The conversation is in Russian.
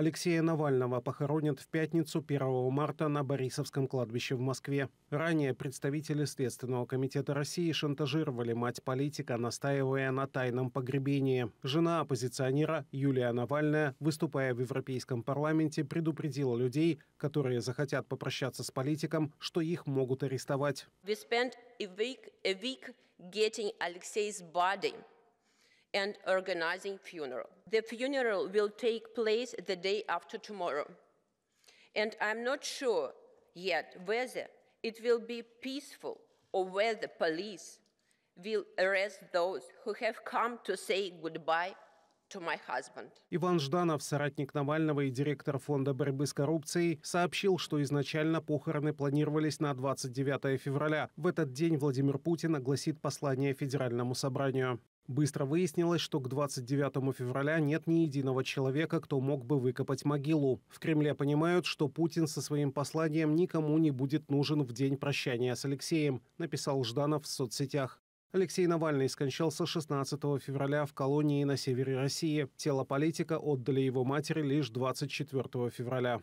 Алексея Навального похоронят в пятницу 1 марта на Борисовском кладбище в Москве. Ранее представители Следственного комитета России шантажировали мать политика, настаивая на тайном погребении. Жена оппозиционера Юлия Навальная, выступая в Европейском парламенте, предупредила людей, которые захотят попрощаться с политиком, что их могут арестовать. We spent a week, a week getting Alexei's body and organizing funeral. The funeral will take place the day after tomorrow. And I'm not sure yet whether it will be peaceful or whether police will arrest those who have come to say goodbye Иван Жданов, соратник Навального и директор фонда борьбы с коррупцией, сообщил, что изначально похороны планировались на 29 февраля. В этот день Владимир Путин огласит послание Федеральному собранию. Быстро выяснилось, что к 29 февраля нет ни единого человека, кто мог бы выкопать могилу. В Кремле понимают, что Путин со своим посланием никому не будет нужен в день прощания с Алексеем, написал Жданов в соцсетях. Алексей Навальный скончался 16 февраля в колонии на севере России. Тело политика отдали его матери лишь 24 февраля.